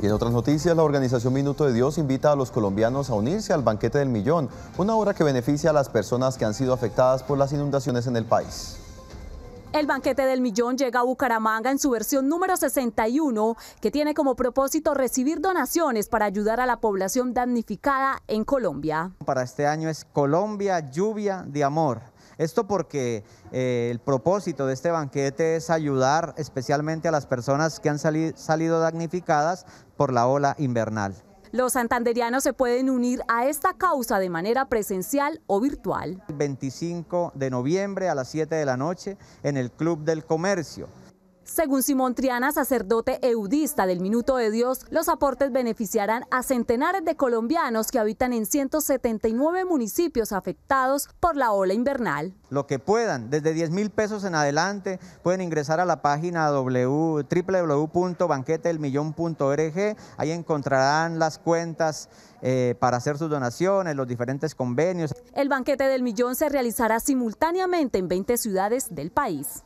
Y en otras noticias, la organización Minuto de Dios invita a los colombianos a unirse al Banquete del Millón, una obra que beneficia a las personas que han sido afectadas por las inundaciones en el país. El banquete del millón llega a Bucaramanga en su versión número 61, que tiene como propósito recibir donaciones para ayudar a la población damnificada en Colombia. Para este año es Colombia, lluvia de amor. Esto porque eh, el propósito de este banquete es ayudar especialmente a las personas que han salido damnificadas por la ola invernal. Los santanderianos se pueden unir a esta causa de manera presencial o virtual. El 25 de noviembre a las 7 de la noche en el Club del Comercio. Según Simón Triana, sacerdote eudista del Minuto de Dios, los aportes beneficiarán a centenares de colombianos que habitan en 179 municipios afectados por la ola invernal. Lo que puedan, desde 10 mil pesos en adelante, pueden ingresar a la página www.banquetelmillón.org. Ahí encontrarán las cuentas eh, para hacer sus donaciones, los diferentes convenios. El Banquete del Millón se realizará simultáneamente en 20 ciudades del país.